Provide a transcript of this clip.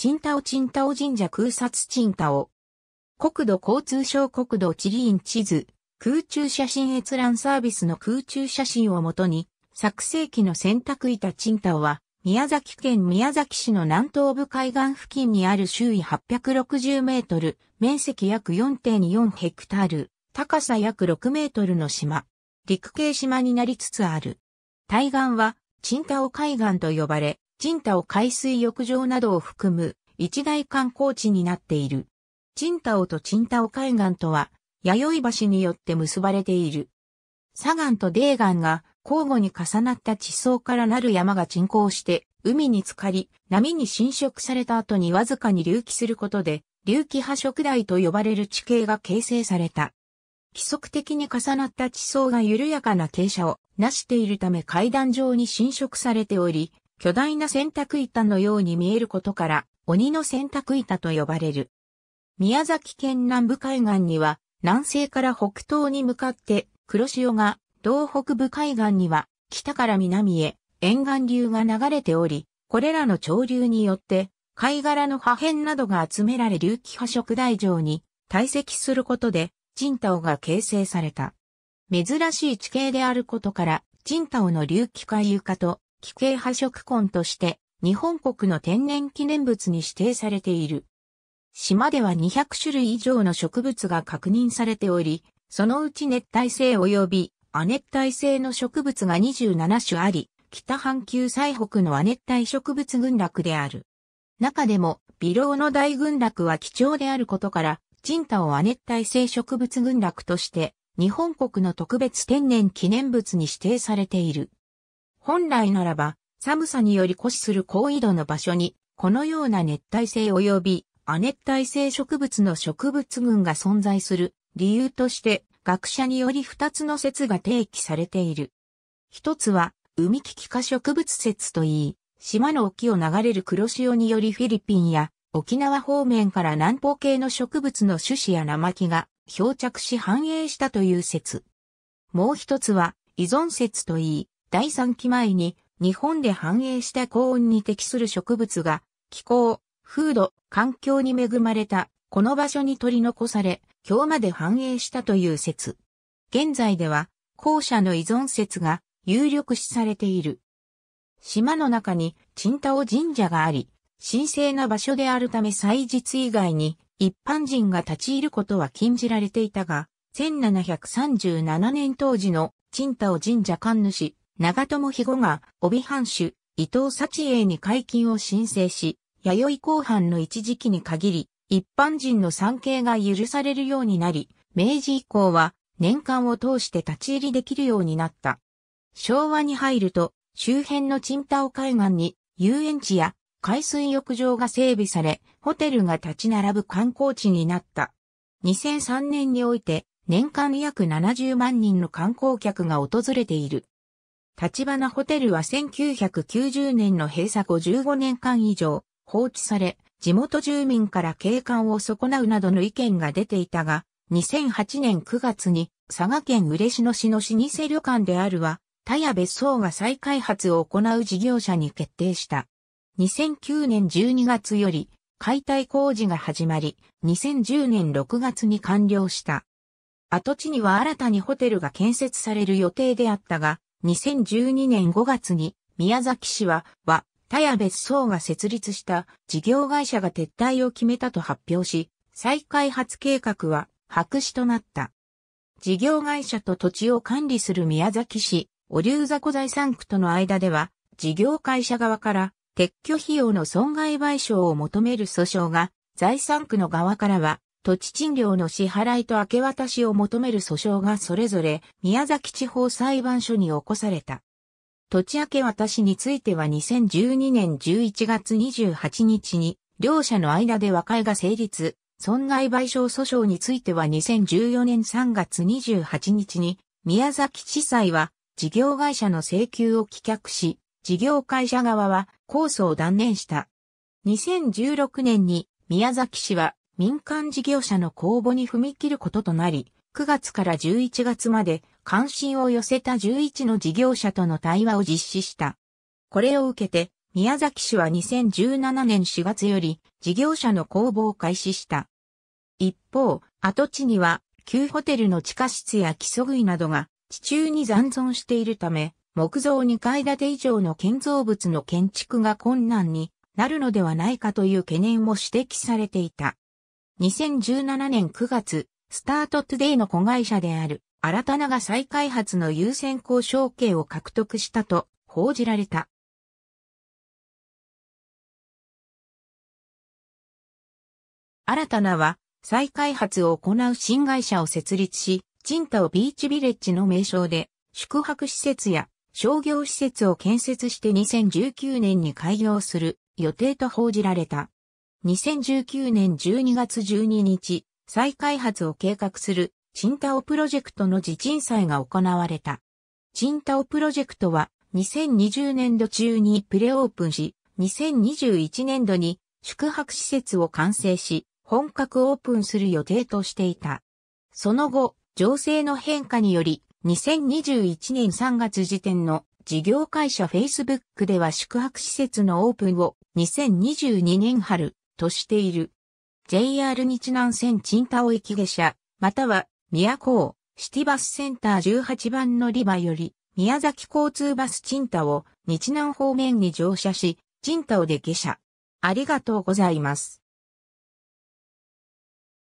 チンタオチンタオ神社空撮チンタオ。国土交通省国土地理院地図、空中写真閲覧サービスの空中写真をもとに、作成機の選択板チンタオは、宮崎県宮崎市の南東部海岸付近にある周囲860メートル、面積約4.4ヘクタール、高さ約6メートルの島。陸系島になりつつある。対岸は、チンタオ海岸と呼ばれ、チンタオ海水浴場などを含む一大観光地になっている。チンタオとチンタオ海岸とは、弥生橋によって結ばれている。砂岩と泥岩が交互に重なった地層からなる山が沈降して、海に浸かり、波に侵食された後にわずかに隆起することで、隆起波食台と呼ばれる地形が形成された。規則的に重なった地層が緩やかな傾斜をなしているため階段状に侵食されており、巨大な洗濯板のように見えることから、鬼の洗濯板と呼ばれる。宮崎県南部海岸には、南西から北東に向かって黒潮が、東北部海岸には、北から南へ沿岸流が流れており、これらの潮流によって、貝殻の破片などが集められ隆起破食台上に堆積することで、チ太が形成された。珍しい地形であることから、チ太タの隆起海床と奇形派食根として日本国の天然記念物に指定されている。島では200種類以上の植物が確認されており、そのうち熱帯性及び亜熱帯性の植物が27種あり、北半球最北の亜熱帯植物群落である。中でも、微量の大群落は貴重であることから、人太を亜熱帯性植物群落として、日本国の特別天然記念物に指定されている。本来ならば、寒さにより枯死する高緯度の場所に、このような熱帯性及び亜熱帯性植物の植物群が存在する理由として、学者により二つの説が提起されている。一つは、海危機化植物説といい、島の沖を流れる黒潮によりフィリピンや沖縄方面から南方系の植物の種子や生木が漂着し繁栄したという説。もう一つは、依存説といい、第3期前に日本で繁栄した高温に適する植物が気候、風土、環境に恵まれたこの場所に取り残され、今日まで繁栄したという説。現在では、後者の依存説が有力視されている。島の中に、鎮太神社があり、神聖な場所であるため祭日以外に、一般人が立ち入ることは禁じられていたが、1737年当時の鎮太神社神主、長友肥後が帯藩主伊藤幸栄に解禁を申請し、弥生後半の一時期に限り、一般人の参詣が許されるようになり、明治以降は年間を通して立ち入りできるようになった。昭和に入ると、周辺のチンタオ海岸に遊園地や海水浴場が整備され、ホテルが立ち並ぶ観光地になった。2003年において、年間約70万人の観光客が訪れている。立花ホテルは1990年の閉鎖後15年間以上放置され、地元住民から景観を損なうなどの意見が出ていたが、2008年9月に佐賀県嬉野市の老舗旅館であるは、田谷別荘が再開発を行う事業者に決定した。2009年12月より解体工事が始まり、2010年6月に完了した。跡地には新たにホテルが建設される予定であったが、2012年5月に宮崎市は、は、田屋別荘が設立した事業会社が撤退を決めたと発表し、再開発計画は白紙となった。事業会社と土地を管理する宮崎市、お流座古財産区との間では、事業会社側から撤去費用の損害賠償を求める訴訟が、財産区の側からは土地賃料の支払いと明け渡しを求める訴訟がそれぞれ宮崎地方裁判所に起こされた。土地明け渡しについては2012年11月28日に両者の間で和解が成立、損害賠償訴訟については2014年3月28日に宮崎地裁は事業会社の請求を棄却し、事業会社側は控訴を断念した。2016年に宮崎市は民間事業者の公募に踏み切ることとなり、9月から11月まで関心を寄せた11の事業者との対話を実施した。これを受けて、宮崎市は2017年4月より事業者の公募を開始した。一方、跡地には旧ホテルの地下室や基礎類などが地中に残存しているため、木造2階建て以上の建造物の建築が困難になるのではないかという懸念も指摘されていた。2017年9月、スタートトゥデイの子会社である、新たなが再開発の優先交渉権を獲得したと報じられた。新たなは、再開発を行う新会社を設立し、チンタオビーチビレッジの名称で、宿泊施設や商業施設を建設して2019年に開業する予定と報じられた。2019年12月12日、再開発を計画する、チンタオプロジェクトの地鎮祭が行われた。チンタオプロジェクトは、2020年度中にプレオープンし、2021年度に宿泊施設を完成し、本格オープンする予定としていた。その後、情勢の変化により、2021年3月時点の事業会社 Facebook では宿泊施設のオープンを2022年春、としている。JR 日南線チン駅下車、または、宮港、シティバスセンター18番乗り場より、宮崎交通バスチンを、日南方面に乗車し、チンで下車。ありがとうございます。